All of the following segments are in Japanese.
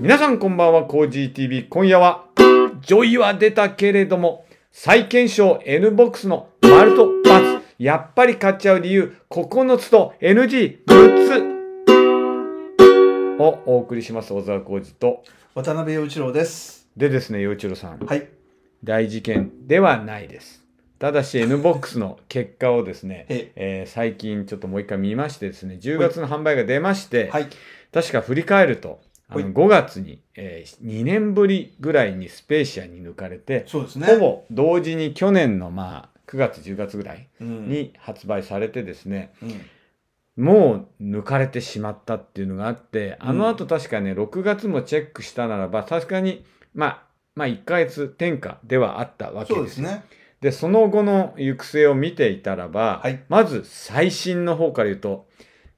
皆さんこんばんは、コージー TV。今夜は、ジョイは出たけれども、再検証 N ボックスの丸と×。やっぱり買っちゃう理由、9つと NG 6つをお送りします。小沢浩二と。渡辺陽一郎です。でですね、陽一郎さん。はい。大事件ではないです。ただし N ボックスの結果をですね、ええー、最近ちょっともう一回見ましてですね、10月の販売が出まして、はい、確か振り返ると、あの5月に、えー、2年ぶりぐらいにスペーシアに抜かれて、ね、ほぼ同時に去年のまあ9月10月ぐらいに発売されてですね、うん、もう抜かれてしまったっていうのがあってあのあと確かね6月もチェックしたならば確かにまあまあ1ヶ月転下ではあったわけですね。でその後の行く末を見ていたらば、はい、まず最新の方から言うと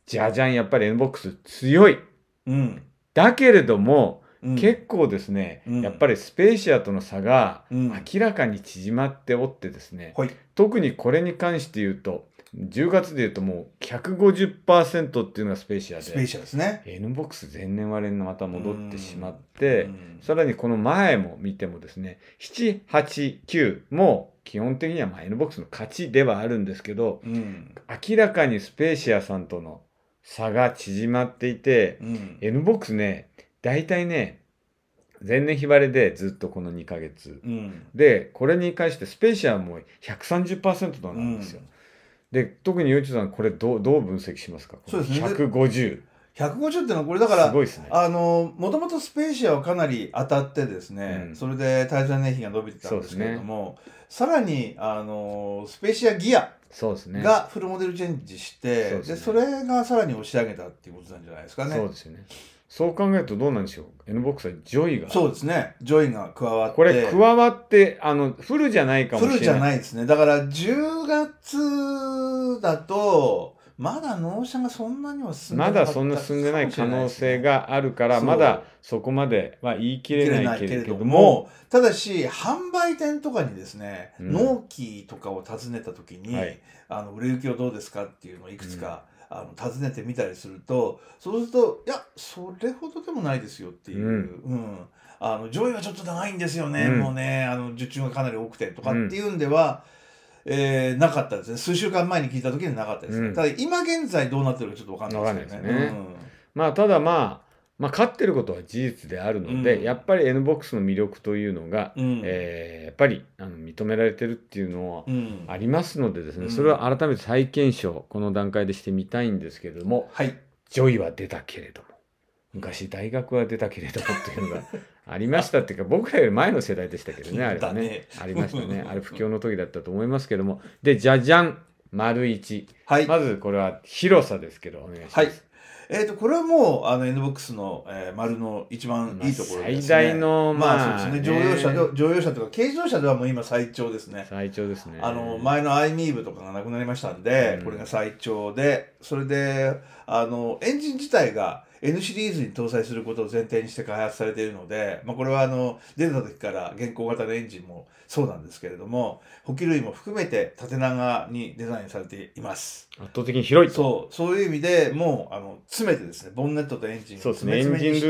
じゃじゃんやっぱり NBOX 強い、うん、だけれども、うん、結構ですね、うん、やっぱりスペーシアとの差が明らかに縮まっておってですね、うん、特にこれに関して言うと10月で言うともう150%っていうのがスペーシアでスペーシアですね N ボックス前年割れにまた戻ってしまってさらにこの前も見てもですね789も基本的にはまあ N ボックスの勝ちではあるんですけど、明らかにスペーシアさんとの差が縮まっていて、うん、N ボックスね、大体ね、前年日割れでずっとこの2ヶ月、うん、でこれに関してスペーシアも130%となんですよ、うん、で特に洋一さんこれどうどう分析しますかそうですね150 150ってのはこれだからすごいす、ね、あのもともとスペーシアはかなり当たってですね、うん、それで滞在年費が伸びてたんですけれども、ね、さらにあのスペーシアギアそうですねがフルモデルチェンジして、そで、ね、それがさらに押し上げたっていうことなんじゃないですかね。そうですよねそう考えるとどうなんでしょう N ボックスはジョイが。そうですね。ジョイが加わって。これ加わって、あの、フルじゃないかもしれない。フルじゃないですね。だから10月だと、まだ納車がそんなには進んでないまだそんな進んでない可能性があるから、まだそこまでは言い切れないけれどもただし販売店とかにですね、うん、納期とかを尋ねた時に、はい、あの売れ行きはどうですかっていうのをいくつか、うん、あの尋ねてみたりするとそうするといやそれほどでもないですよっていう、うん、うん、あの上位はちょっと長いんですよね、もうねあの受注がかなり多くてとかっていうんでは、えー、なかったですね数週間前に聞いた時になかったです、ね、うん、ただ今現在どうなってるかちょっとわかんないですよね、ね、まあただまあまあ、勝ってることは事実であるので、うん、やっぱり N ボックスの魅力というのが、うん、えー、やっぱりあの認められてるっていうのはありますのでですね、うん、それは改めて再検証この段階でしてみたいんですけれども、はい、ジョイは出たけれども昔大学は出たけれどもっていうのがありましたっていうか僕らより前の世代でしたけどねあれはね、ね、ありましたね あれ不況の時だったと思いますけどもでじゃじゃん丸一、はい、まずこれは広さですけどお願いします、はい、えーと、これはもうあの NBOX の、えー、丸の一番いいところですね、最大のまあ、そうですね、乗用車で乗用車とか軽自動車ではもう今最長ですね最長ですねあの前の i m e ーブとかがなくなりましたんで、うん、これが最長でそれであのエンジン自体が N シリーズに搭載することを前提にして開発されているので、まあ、これはあの出た時から現行型のエンジンもそうなんですけれども補給類も含めて縦長にデザインされています圧倒的に広いそうそういう意味でもうあの詰めてですねボンネットとエンジンを詰め詰めに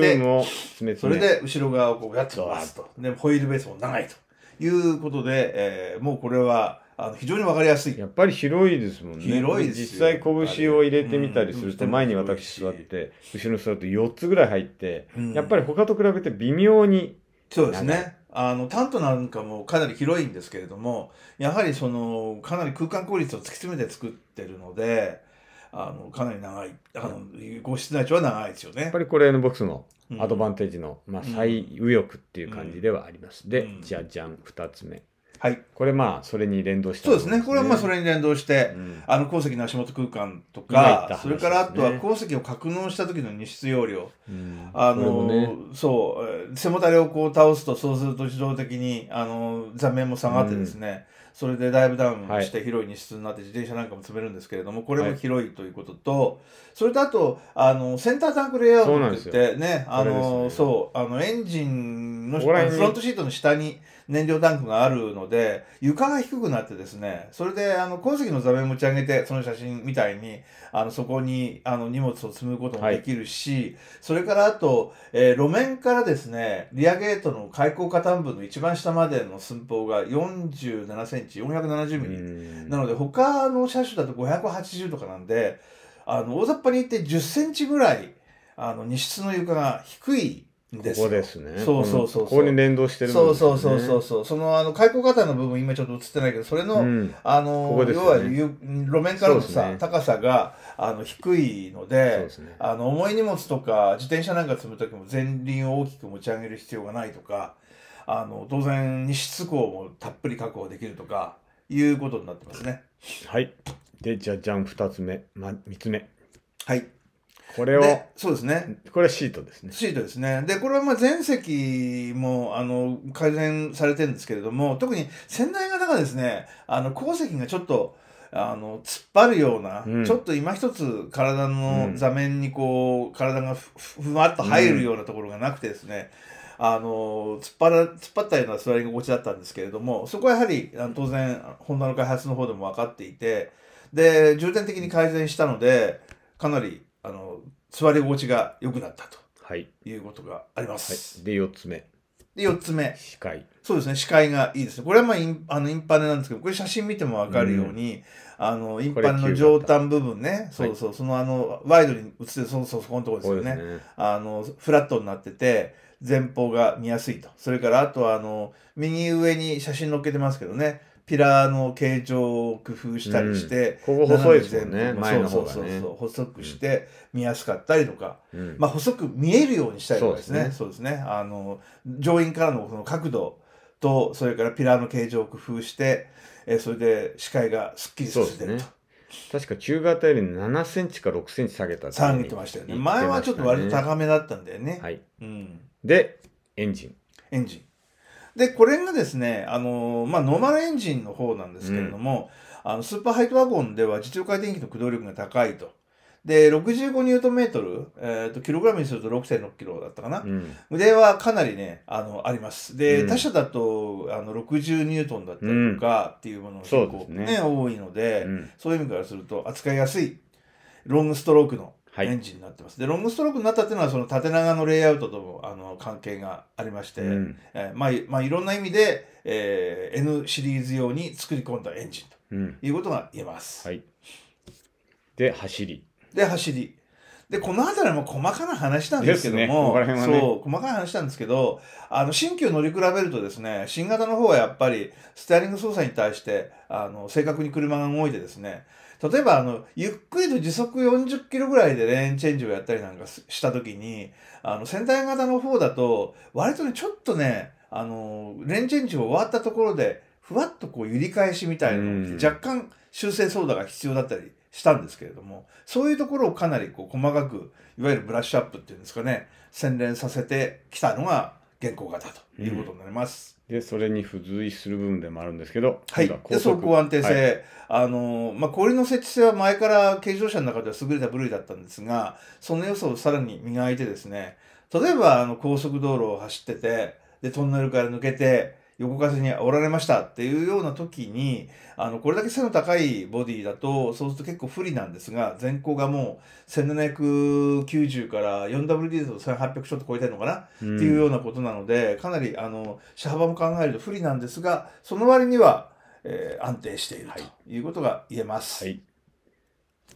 して、ね、それで後ろ側をこうガッとバすとでホイールベースも長いということで、えー、もうこれはあの非常に分かりやすいやっぱり広いですもんね広い実際拳を入れてみたりすると、前に私座って後ろに座って4つぐらい入って、うん、やっぱり他と比べて微妙にそうですねあのタントなんかもかなり広いんですけれどもやはりそのかなり空間効率を突き詰めて作ってるのであのかなり長いあのご室内長は長いですよねやっぱりこれ N ボックスのアドバンテージの、うん、まあ、最右翼っていう感じではあります、うん、で、じゃじゃん2つ目。はい、これまあそれに連動して、ね、そうですねこれはまあそれに連動して、うん、あの鉱石の足元空間とか、ね、それからあとは鉱石を格納した時の荷出容量、うん、あの、ね、そう背もたれをこう倒すとそうすると自動的にあの座面も下がってですね、うん、それでだいぶダウンして広い荷出になって自転車なんかも積めるんですけれどもこれも広いということと、はい、それとあとあのセンタータンクレイアウトってってねあのそうあのエンジンのフロントシートの下に燃料タンクがあるので、床が低くなってですね、それで、あの、鉱石の座面持ち上げて、その写真みたいに、あの、そこに、あの、荷物を積むこともできるし、はい、それからあと、えー、路面からですね、リアゲートの開口下端部の一番下までの寸法が47センチ、470ミリ。なので、他の車種だと580とかなんで、あの、大雑把に言って10センチぐらい、あの、荷室の床が低いここですね。そうそうそう。ここに連動してる、ね、そうそうそうそうそう。その、あの、開口型の部分、今ちょっと映ってないけど、それの、うん、あの、ここね、要は、路面からのさ、ね、高さが、あの、低いので、であの、重い荷物とか、自転車なんか積むときも前輪を大きく持ち上げる必要がないとか、あの、当然、日室光もたっぷり確保できるとか、いうことになってますね。はい。で、じゃじゃん、二つ目、ま、三つ目。はい。これをそうですねこれはシートですねシートですねでこれはまあ全席もあの改善されてるんですけれども特に仙台型がですねあの後席がちょっとあの突っ張るような、うん、ちょっと今一つ体の座面にこう、うん、体がふわっと入るようなところがなくてですね、うん、あの突っ張ら突っ張ったような座り心地だったんですけれどもそこはやはりあの当然ホンダの開発の方でも分かっていてで重点的に改善したのでかなりあの座り心地が良くなったと、はい、いうことがあります。はい、で4つ目。で4つ目視界そうですね視界がいいですねこれはまあインあのインパネなんですけどこれ写真見ても分かるように、うん、あのインパネの上端部分ねそうそう、はい、そのあのワイドに映ってそうそうそこのところですよね、ね、あのフラットになってて前方が見やすいとそれからあとはあの右上に写真載っけてますけどねピラーの形状を工夫したりして、うん、ここ細いですね前の方が、ね、そうそうそう細くして見やすかったりとか、うん、まあ細く見えるようにしたりとかですねそうですね、ね、あの上院からのその角度とそれからピラーの形状を工夫して、えそれで視界がすっきりさせてると。確か中型より7センチか6センチ下げた下げてましたよね、ね、前はちょっと割と高めだったんだよね、はいうん、でエンジンエンジンで、これがですね、あのー、まあ、ノーマルエンジンの方なんですけれども、うん、あの、スーパーハイトワゴンでは実用回転機の駆動力が高いと。で、65ニュートンメートル、えっ、ー、と、キログラムにすると6.6キロだったかな。うん、腕はかなりね、あの、あります。で、うん、他社だと、あの、60ニュートンだったりとかっていうものが結構ね、ね多いので、そういう意味からすると扱いやすい。ロングストロークのエンジンになってます。はい、で、ロングストロークになったっていうのは、その縦長のレイアウトともあの関係がありまして、うん、えー、まあ、まあ、いろんな意味で、えー、N シリーズ用に作り込んだエンジンということが言えます。うん、はい、で、走り。で、走り。で、この辺りも細かな話なんですけども、ねね、そう、細かい話なんですけど、あの、新旧乗り比べるとですね、新型の方はやっぱり、ステアリング操作に対して、あの、正確に車が動いてですね、例えばあの、ゆっくりと時速40キロぐらいでレーンチェンジをやったりなんかした時に、あの、先端型の方だと、割とね、ちょっとね、あの、レーンチェンジを終わったところで、ふわっとこう揺り返しみたいな若干修正操作が必要だったりしたんですけれども、そういうところをかなりこう細かく、いわゆるブラッシュアップっていうんですかね、洗練させてきたのが現行型ということになります。うんで、それに付随する部分でもあるんですけど、はい、で走行安定性、はい、あのまあ、氷の設置性は前から軽乗車の中では優れた部類だったんですが、その要素をさらに磨いてですね、例えばあの高速道路を走ってて、でトンネルから抜けて、横風におられましたっていうような時に、あの、これだけ背の高いボディだと、そうすると結構不利なんですが、前高がもう1790から 4WD だと1800ちょっと超えてるのかな、うん、っていうようなことなので、かなり、あの、車幅も考えると不利なんですが、その割には、えー、安定しているということが言えます。はい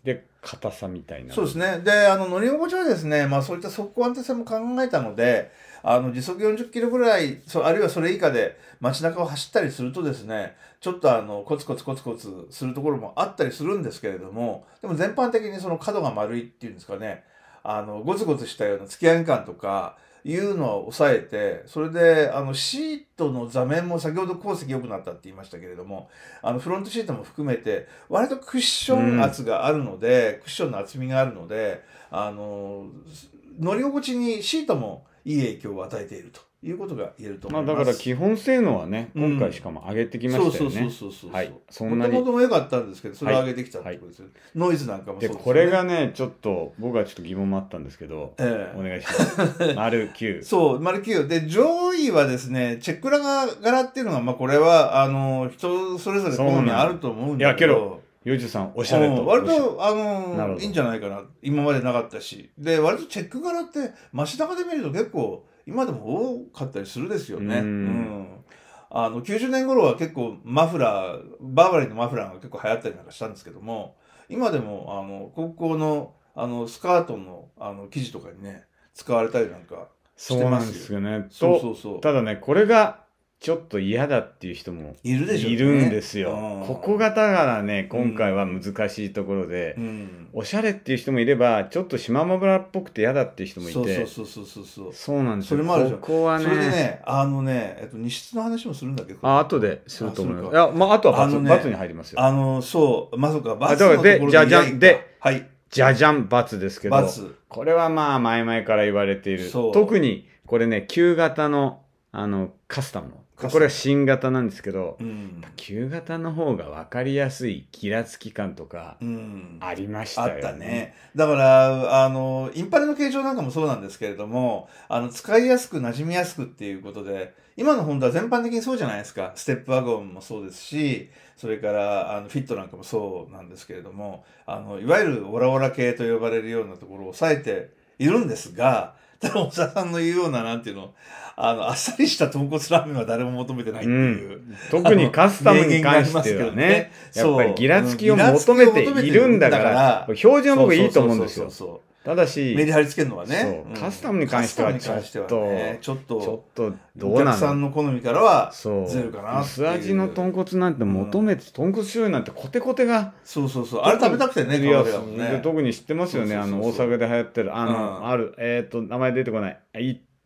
で硬さみたいなそうですねであの乗り心地はですね、まあ、そういった速攻安定性も考えたのであの時速40キロぐらいそあるいはそれ以下で街中を走ったりするとですねちょっとあのコツコツコツコツするところもあったりするんですけれどもでも全般的にその角が丸いっていうんですかねあのゴツゴツしたような突き上げ感とかいうのは抑えて、それで、あの、シートの座面も先ほど鉱石良くなったって言いましたけれども、あの、フロントシートも含めて、割とクッション圧があるので、うん、クッションの厚みがあるので、あの、乗り心地にシートもいい影響を与えていると。いうことが言えると思います。まあ、だから基本性能はね、今回しかも上げてきましたよね。うん、そうそうそうそうそう。はい。そんなに。もともとも良かったんですけど、それを上げてきたってことですよね、はいはい。ノイズなんかもそうですね。これがね、ちょっと、僕はちょっと疑問もあったんですけど、ええー、お願いします。丸9。そう、丸9。で、上位はですね、チェックラ柄っていうのが、まあこれは、あの、人それぞれ好みあると思うんですいや、けど、ヨジさんおしゃれと。割と、あの、いいんじゃないかな。今までなかったし。で、割とチェック柄って街中で見ると結構、今でも多かったりするですよね。うん、うんあの90年頃は結構マフラーバーバリーのマフラーが結構流行ったりなんかしたんですけども今でもあの高校のあのスカートのあの生地とかにね使われたりなんかしてますよそうなんですよね。そうそうそうただねこれがちょっと嫌だっていう人もいるでしょう、ね、いるんですよ。ここがだからね、今回は難しいところで、うん、おしゃれっていう人もいれば、ちょっと島まぶらっぽくて嫌だっていう人もいて、そうそうそうそうそう。そうなんですよ。それもあるでしょ。ここはね。それでね、あのね、えっと、日室の話もするんだけど。あ、後ですると思います。いや、まあ、あとは罰、ね、ツに入りますよ。あの、そう、まさか罰のところで。じゃじゃん、で、はい。じゃじゃん罰ですけど、これはまあ、前々から言われている。特に、これね、旧型の、あの、カスタムのこれは新型なんですけど、うん、旧型の方が分かりやすいギラつき感とかありましたよね。うん、あったね。だからあのインパレの形状なんかもそうなんですけれどもあの使いやすく馴染みやすくっていうことで今のホンダは全般的にそうじゃないですかステップワゴンもそうですしそれからあのフィットなんかもそうなんですけれどもあのいわゆるオラオラ系と呼ばれるようなところを抑えているんですが。うんただ、おささんの言うような、なんていうの、あの、あっさりした豚骨ラーメンは誰も求めてないっていう。うん、特にカスタムに関してはね、ねやっぱりギラつきを求めているんだから、表示は僕いいと思うんですよ。そうそうそうそうただし、メリハリつけるのはね。カスタムに関してはちょっと、ちょっと、お客さんの好みからは、ずれるかな薄味の豚骨なんて求めて、豚骨醤油なんてコテコテが。そうそうそう。あれ食べたくてね、いんね、特に知ってますよね。あの、大阪で流行ってる、あの、ある、えっ、と、名前出てこない。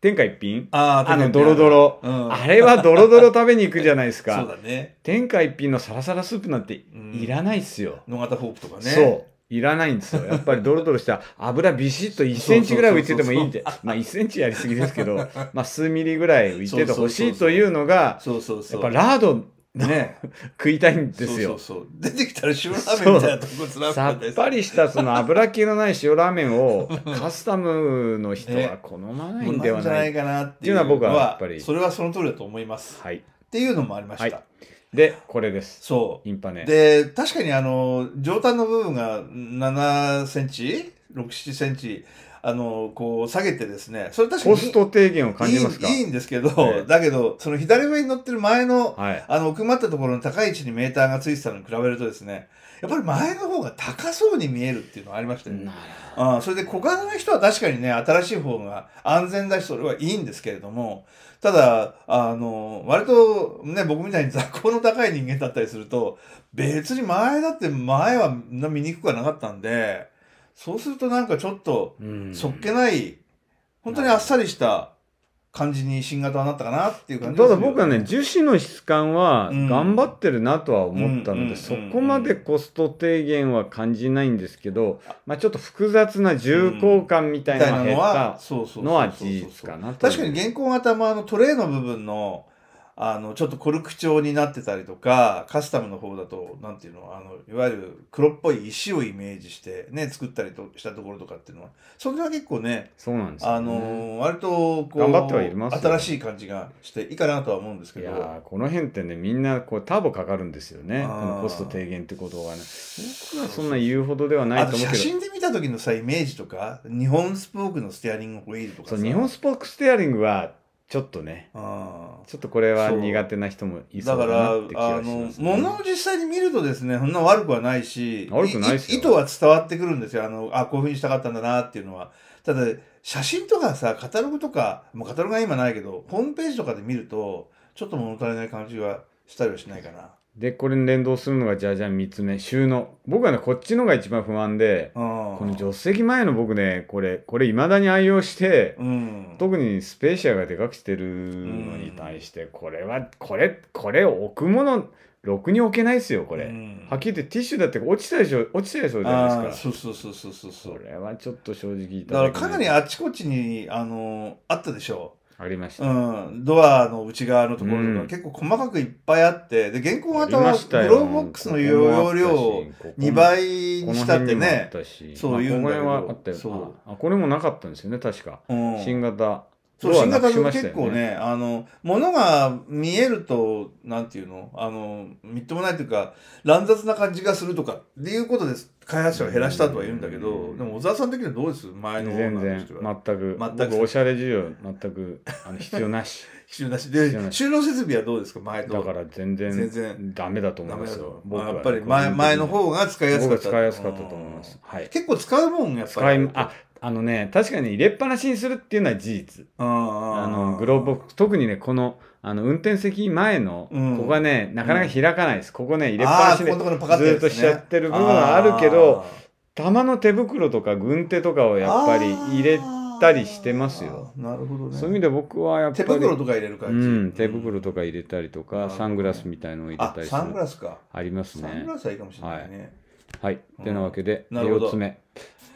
天下一品ああの、ドロドロ、うん、あれはドロドロ食べに行くじゃないですか。そうだね。天下一品のサラサラスープなんていらないっすよ。うん、野方ホープとかね。そう。いらないんですよ。やっぱりドロドロした油ビシッと1センチぐらい浮いててもいいんで、まあ1センチやりすぎですけど、まあ数ミリぐらい浮いててほしいというのが、やっぱラードね、食いたいんですよ。そうそうそう出てきたら塩ラーメンみたいなとこつらさっぱりしたその油気のない塩ラーメンをカスタムの人は好まないんではない,、かなっていうのは僕はやっぱり。それはその通りだと思います。はい。っていうのもありました。はいで、これです。そう。インパネ。で、確かにあの、上端の部分が7センチ ?6、7センチ。あの、こう下げてですね、それ確かに。コスト低減を感じますかいいんですけど、えー、だけど、その左上に乗ってる前の、はい、あの、奥まったところの高い位置にメーターがついてたのに比べるとですね、やっぱり前の方が高そうに見えるっていうのはありましたよね。あそれで小柄の人は確かにね、新しい方が安全だし、それはいいんですけれども、ただ、あの、割とね、僕みたいに雑魚の高い人間だったりすると、別に前だって前は見にくくはなかったんで、そうするとなんかちょっと、そっけない、本当にあっさりした、感じに新型はなったかなっていう感じ、ね、ただ僕はね樹脂の質感は頑張ってるなとは思ったので、そこまでコスト低減は感じないんですけど、まあ、ちょっと複雑な重厚感みたいなのは、うのは事実かなと確かに現行型もあのトレーの部分のあの、ちょっとコルク調になってたりとか、カスタムの方だと、何ていうの、あの、いわゆる黒っぽい石をイメージしてね、作ったりとしたところとかっていうのは、それは結構ね、そうなんです、ね、あの、割と、こう、頑張ってはいます、新しい感じがしていいかなとは思うんですけど。いやこの辺ってね、みんな、こう、ターボかかるんですよね。コスト低減ってことはね。僕はそんな言うほどではないと思うけど。写真で見た時のさ、イメージとか、日本スポークのステアリングホイールとかそう、日本スポークステアリングは、ちょっとね、あちょっとこれは苦手な人もいそうだなって気がします、ね、だから、あの、ものを実際に見るとですね、そんな悪くはないし、悪くないですよ意図は伝わってくるんですよ。あの、あ、こういうふうにしたかったんだなっていうのは。ただ、写真とかさ、カタログとか、もうカタログは今ないけど、ホームページとかで見ると、ちょっと物足りない感じはしたりはしないかな。で、これに連動するのが、じゃじゃん3つ目、収納。僕はね、こっちのが一番不安で、この助手席前の僕ね、これ、これ未だに愛用して、うん、特にスペーシアがでかくしてるのに対して、これは、これ、これ置くもの、ろくに置けないですよ、これ。うん、はっきり言ってティッシュだって落ちたでしょ、落ちたりそうじゃないですか。そうそうそうそうそう。これはちょっと正直だからかなりあちこちに、あの、あったでしょう。ありました、うん、ドアの内側のところとか、うん、結構細かくいっぱいあってで現行型はグローブボックスの容量を2倍にしたってねそういうの、まあ、これはあったよあこれもなかったんですよね確か、うん、新型そう新型の結構ね、あの物が見えるとなんていうのあのみっともないというか乱雑な感じがするとかっていうことです開発者を減らしたとは言うんだけどでも小沢さん的にはどうです前の全然全く全くおしゃれ需要全くあの必要なし 必要なしで収納設備はどうですか前とだから全然全然ダメだと思いますよ僕はやっぱり前前の方が使いやすかった使いやすかったと思います、はい、結構使うもんやっぱりああのね、確かに入れっぱなしにするっていうのは事実。あの、グローブボックス、特にね、この、あの、運転席前の、ここはね、なかなか開かないです。ここね、入れっぱなしで、ずっとしちゃってる部分はあるけど、玉の手袋とか軍手とかをやっぱり入れたりしてますよ。なるほどね。そういう意味で僕はやっぱり。手袋とか入れる感じ。うん、手袋とか入れたりとか、サングラスみたいのを入れたりする。サングラスか。ありますね。サングラスはいいかもしれないね。はい。はい。ってなわけで、4つ目。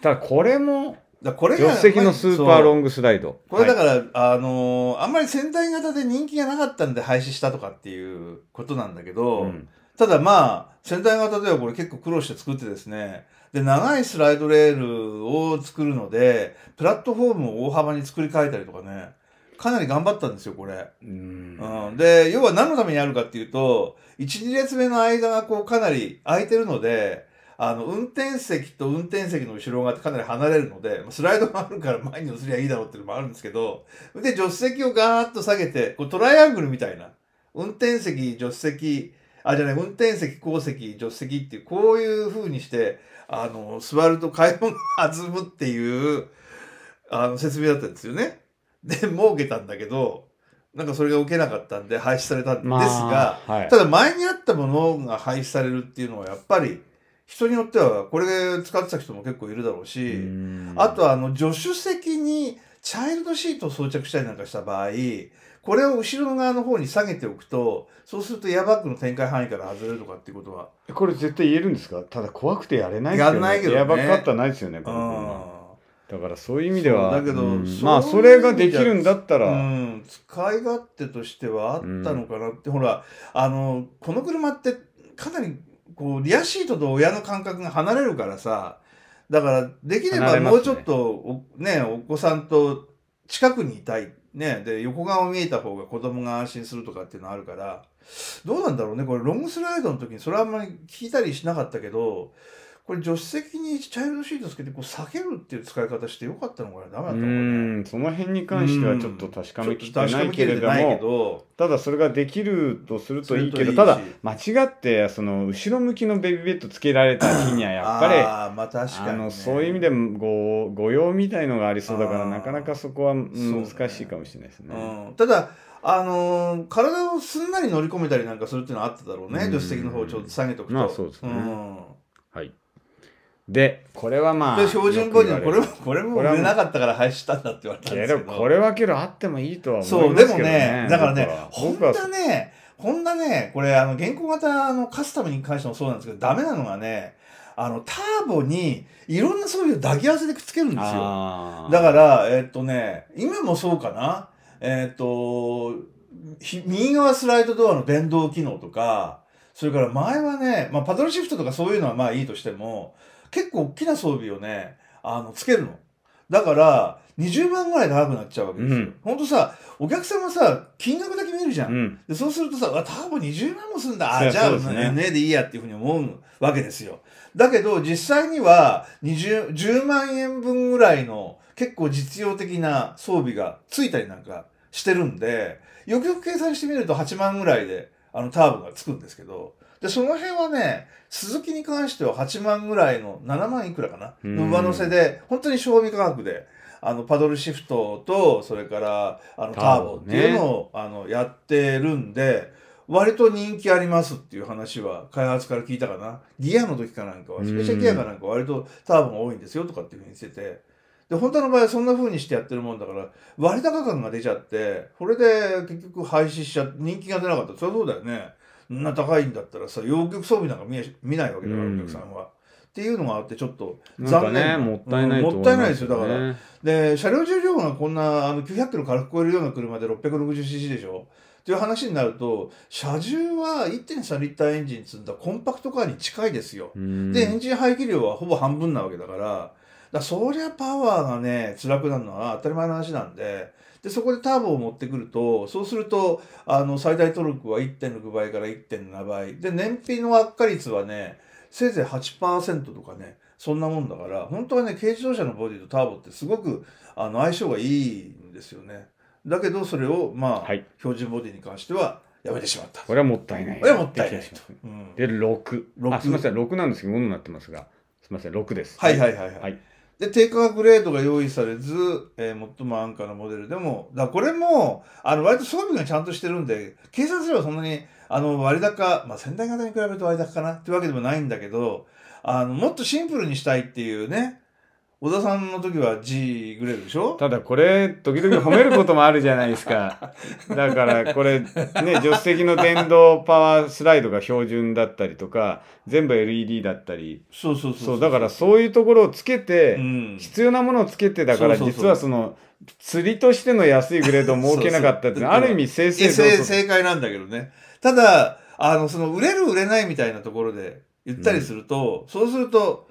ただこれも、だこれ助手席のスーパーロングスライド。これだから、はい、あのー、あんまり戦隊型で人気がなかったんで廃止したとかっていうことなんだけど、うん、ただまあ、戦隊型ではこれ結構苦労して作ってですね、で、長いスライドレールを作るので、プラットフォームを大幅に作り変えたりとかね、かなり頑張ったんですよ、これ。うんうん、で、要は何のためにあるかっていうと、1、2列目の間がこうかなり空いてるので、あの、運転席と運転席の後ろ側ってかなり離れるので、スライドもあるから前に乗せりゃいいだろうっていうのもあるんですけど、で、助手席をガーッと下げて、こうトライアングルみたいな、運転席、助手席、あ、じゃない、運転席、後席、助手席っていう、こういう風にして、あの、座ると買い物が弾むっていう、あの、説明だったんですよね。で、儲けたんだけど、なんかそれが受けなかったんで廃止されたんですが、まあはい、ただ前にあったものが廃止されるっていうのはやっぱり人によってはこれ使ってた人も結構いるだろうし、うあとはあの助手席にチャイルドシートを装着したりなんかした場合、これを後ろ側の方に下げておくと、そうするとエアバッグの展開範囲から外れるとかっていうことは。これ絶対言えるんですかただ怖くてやれないですよね。やないけど、ね、エアバッグあったらないですよね、このだからそういう意味では、だけど、うん、まあそれができるんだったら、うん、使い勝手としてはあったのかなって、うん、ほら、あの、この車ってかなりこう、リアシートと親の感覚が離れるからさ、だから、できればもうちょっとね、ね、お子さんと近くにいたい。ね、で、横顔見えた方が子供が安心するとかっていうのあるから、どうなんだろうね、これロングスライドの時にそれはあんまり聞いたりしなかったけど、これ助手席にチャイルドシートつけてこう避けるっていう使い方してよかったのかなダメだったのかなその辺に関してはちょっと確かめきってないけれどもただそれができるとするといいけどただ間違ってその後ろ向きのベビーベッドつけられた日にはやっぱりあ、まあ確かに、ね、そういう意味でごご用みたいのがありそうだからなかなかそこは難しいかもしれないですね。ねうん、ただあのー、体をすんなり乗り込めたりなんかするっていうのはあっただろうね、助手席の方をちょっと下げとくと。まあそうですね、うん、はいで、これはまあ。標準語にこれも、これも売れなかったから廃止したんだって言われたんですけど。いや、でもこれはけどあってもいいとは思いすけど、ね、そう、でもね、だからね、ほんとね、ほんなね、これ、あの、原稿型のカスタムに関してもそうなんですけど、ダメなのがね、あの、ターボに、いろんなそういう抱き合わせでくっつけるんですよ。だから、えー、っとね、今もそうかな。えー、っと、右側スライドドアの電動機能とか、それから前はね、まあ、パドルシフトとかそういうのはまあいいとしても、結構大きな装備をね、あの、つけるの。だから、20万ぐらい長くなっちゃうわけですよ。うん、ほんとさ、お客さんはさ、金額だけ見るじゃん。うん、でそうするとさ、ターボ20万もすんだ。あ、じゃあ、ね、ねでいいやっていうふうに思うわけですよ。だけど、実際には20、10万円分ぐらいの結構実用的な装備がついたりなんかしてるんで、よくよく計算してみると8万ぐらいで、あの、ターボがつくんですけど、で、その辺はね、鈴木に関しては8万ぐらいの、7万いくらかな、の上乗せで、本当に賞味価格で、あの、パドルシフトと、それから、あの、ターボっていうのを、ね、あの、やってるんで、割と人気ありますっていう話は開発から聞いたかな。ギアの時かなんかは、スペシャルギアかなんか割とターボが多いんですよとかっていうふうにしてて。で、本当の場合はそんな風にしてやってるもんだから、割高感が出ちゃって、これで結局廃止しちゃって、人気が出なかった。それはそうだよね。んな高いんだったらさ洋曲装備なんか見見ないわけだから、お客さんは。っていうのがあってちょっと残念、ね、もったいない、もったいないですよだからで車両重量がこんなあの900キロ軽く超えるような車で 660cc でしょという話になると車重は1.3リッターエンジン積んだコンパクトカーに近いですよでエンジン排気量はほぼ半分なわけだからだそりゃパワーがね辛くなるのは当たり前の話なんでで、そこでターボを持ってくると、そうすると、あの、最大トルクは1.6倍から1.7倍。で、燃費の悪化率はね、せいぜい8%とかね、そんなもんだから、本当はね、軽自動車のボディとターボってすごく、あの、相性がいいんですよね。だけど、それを、まあ、はい、標準ボディに関しては、やめてしまった。これはもったいない。これはもったいないうん、で、6。6あすみません、6なんですけど、5になってますが、すみません、6です。はいはいはいはい。はいで、低価格レートが用意されず、えー、最も安価なモデルでも、だこれも、あの、割と装備がちゃんとしてるんで、計算すればそんなに、あの、割高、まあ、先代型に比べると割高かなってわけでもないんだけど、あの、もっとシンプルにしたいっていうね、小田さんの時は G グレードでしょただこれ時々褒めることもあるじゃないですか だからこれね助手席の電動パワースライドが標準だったりとか全部 LED だったりそうそうそうだからそういうところをつけて、うん、必要なものをつけてだから実はその釣りとしての安いグレードを設けなかったってある意味正正正解なんだけどねただあのその売れる売れないみたいなところで言ったりすると、うん、そうすると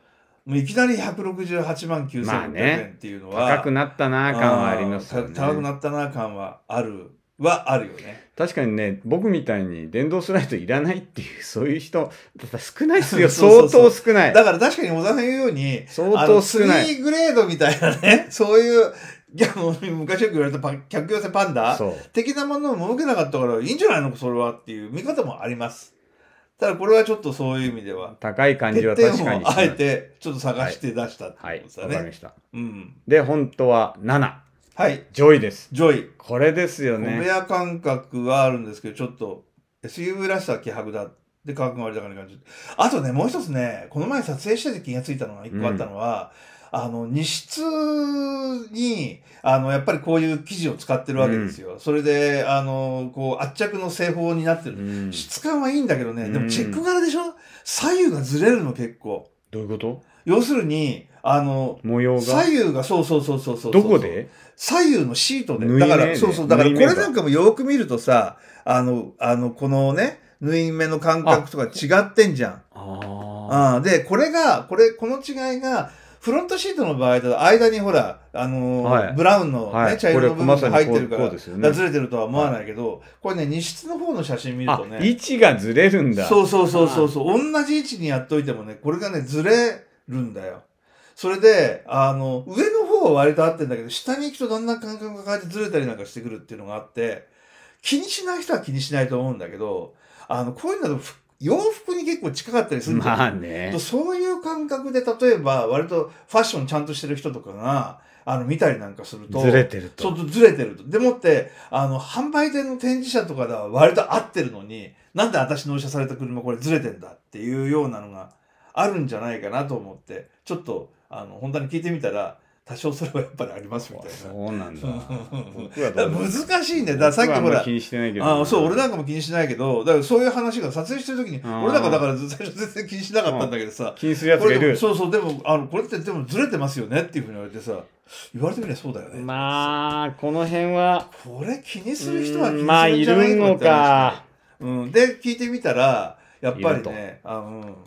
もういきなり168万9千0 0円っていうのは、まあね、高くなったな感はありますよね高くなったな感はあるはあるよね確かにね僕みたいに電動スライドいらないっていう そういう人少ないですよ 相当少ないだから確かに小田さん言うように相当少ないグレードみたいなね そういういや、も昔よく言われた客寄せパンダ的なものを設けなかったからいいんじゃないのそれはっていう見方もあります。ただこれはちょっとそういう意味では。高い感じは確かに。あえてちょっと探して出したってことですね。はい、わ、はい、かりました。うん。で、本当は7。はい。ジョイです。ジョイ。これですよね。お部屋感覚はあるんですけど、ちょっと SUV らしさは気迫だっで、川君が割高に感じる。あとね、もう一つね、この前撮影してて気がついたのが一個あったのは、うん、あの、日室に、あの、やっぱりこういう生地を使ってるわけですよ。うん、それで、あの、こう、圧着の製法になってる。うん、質感はいいんだけどね、でもチェック柄でしょ左右がずれるの結構。どういうこと要するに、あの、模様が。左右が、そうそうそうそうそうどこで左右のシートで。だから、そうそう。だから、これなんかもよく見るとさ、あの、あの、このね、縫い目の感覚とか違ってんじゃん。あで、これが、これ、この違いが、フロントシートの場合だと、間にほら、あのーはい、ブラウンの、ねはい、茶色の部分が入ってるから、ず、まね、れてるとは思わないけど、はい、これね、荷室の方の写真見るとね。位置がずれるんだ。そうそうそうそうそう。同じ位置にやっといてもね、これがね、ずれるんだよ。それで、あの、上の方は割と合ってんだけど、下に行くとどんな感覚が変わってずれたりなんかしてくるっていうのがあって、気にしない人は気にしないと思うんだけど、あの、こういうのだと洋服に結構近かったりするんじまあね、そういう感覚で、例えば、割とファッションちゃんとしてる人とかが、あの、見たりなんかすると。ずれてると。そうずれてると。でもって、あの、販売店の展示車とかでは割と合ってるのに、なんで私納車された車これずれてんだっていうようなのがあるんじゃないかなと思って、ちょっと、あの、本当に聞いてみたら、多少それはやっぱりありますみたいな。そうなんだ。だ難しいね。ださっきほら。気にしてないけど、あそう、俺なんかも気にしないけど、だからそういう話が撮影してる時に、俺なんかだから最初全然気にしなかったんだけどさ。気にするやつがいる。そうそう、でも、あの、これってでもずれてますよねっていうふうに言われてさ、言われてみればそうだよね。まあ、この辺は。これ気にする人は気にするんじゃないかまあ、いるのか。うん。で、聞いてみたら、やっぱりね、あの、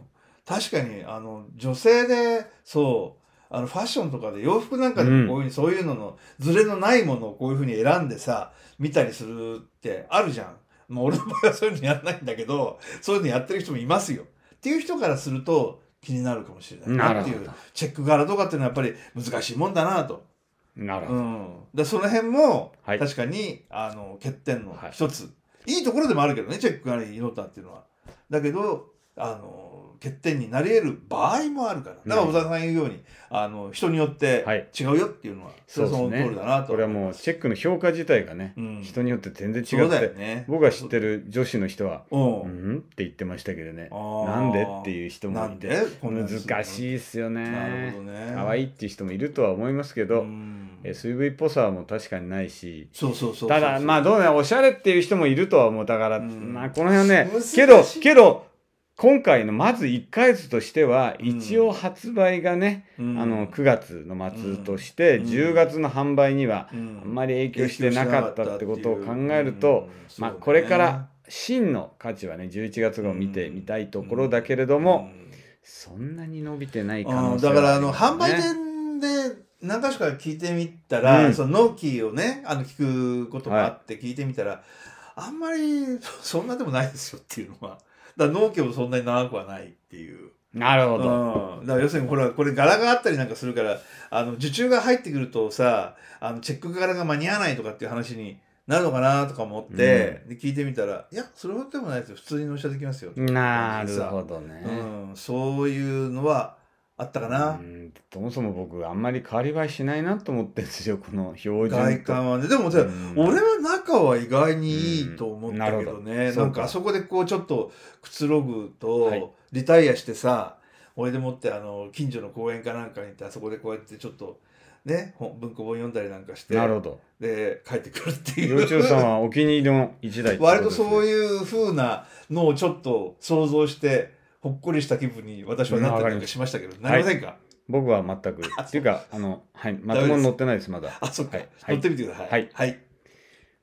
確かに、あの、女性で、そう、あのファッションとかで洋服なんかでもこういう、うそういうののズレのないものをこういうふうに選んでさ見たりするってあるじゃん。もう俺の場合はそういうのやらないんだけどそういうのやってる人もいますよ。っていう人からすると気になるかもしれないなっていうチェック柄とかっていうのはやっぱり難しいもんだなと。なるほど。うん、でその辺も確かに、はい、あの欠点の一つ、はい、いいところでもあるけどねチェック柄に色たっていうのは。だけどあの欠点になり得る場合もあるからだから小沢さん言うようにあの人によって違うよっていうのは、その通りだなと、ね、これはもうチェックの評価自体がね、うん、人によって全然違って、ね、僕が知ってる女子の人は「ううん」って言ってましたけどねなんでっていう人もいて難しいっすよねなるほどね可愛いっていう人もいるとは思いますけど、うん s u っぽさも確かにないしそそそうううただまあどうねおしゃれっていう人もいるとは思うだから、うん、まあこの辺ねけどけど今回のまず1か月としては、一応発売がね、うん、あの9月の末として、10月の販売にはあんまり影響してなかったってことを考えると、まあ、これから真の価値はね11月号見てみたいところだけれども、そんなに伸びてない可能性、ね、だからあの販売店で何か所か聞いてみたら、うん、その納期をねあの聞くこともあって聞いてみたら、はい、あんまりそんなでもないですよっていうのは。だ納期もそんなに長くはないっていう。なるほど。うん、だから要するにほら、これ柄があったりなんかするから、あの、受注が入ってくるとさ、あの、チェック柄が間に合わないとかっていう話になるのかなとか思って、うん、で聞いてみたら、いや、それほどでもないですよ。普通に納車できますよ。なるほどね、うん。そういうのはあったかな。うんそもそも僕、あんまり変わり映えしないなと思ってるんですよ、この表情外観はね。でも、俺は中は意外にいいと思ったけどね。うん、なんか、あそこでこう、ちょっとくつろぐと、はい、リタイアしてさ、俺でもって、あの、近所の公園かなんかに行って、あそこでこうやってちょっと、ね、文庫本読んだりなんかしてなるほどで帰ってくるっていう幼虫さんはお気に入りの一台、ね、割とそういうふうなのをちょっと想像してほっこりした気分に私はなったりかしましたけど、なりませんか、はい、僕は全く。っていうか、あの、はい、まともに乗ってないです、まだ。あ、そっか、はい。乗ってみてください。はい。はい。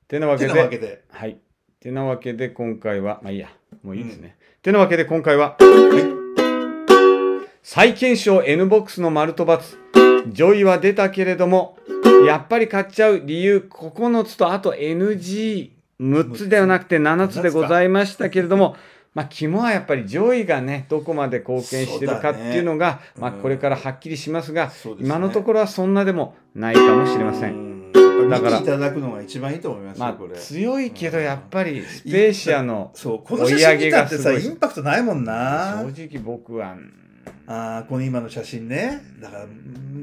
てなわけで。はい。てなわけで、今回は、まあいいや、もういいですね。うん、てなわけで、今回は、はい、再検証 NBOX の丸と×、ジョイは出たけれども、やっぱり買っちゃう理由9つとあと NG6 つではなくて7つでございましたけれどもまあ、肝はやっぱり上位がね、どこまで貢献してるかっていうのが、ね、まあ、これからはっきりしますが、うん、今のところはそんなでもないかもしれません。だからいただくのが一番いいと思います、強いけどやっぱりスペーシアの追い上げがってさインパクトないもんな正直僕はああこの今の写真ねだから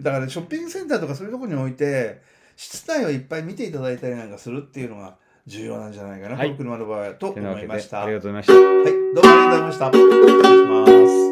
だからショッピングセンターとかそういうとこに置いて室内をいっぱい見ていただいたりなんかするっていうのが重要なんじゃないかな、はい、この車の場合と思いましたありがとうございましたはいどうもありがとうございました失礼します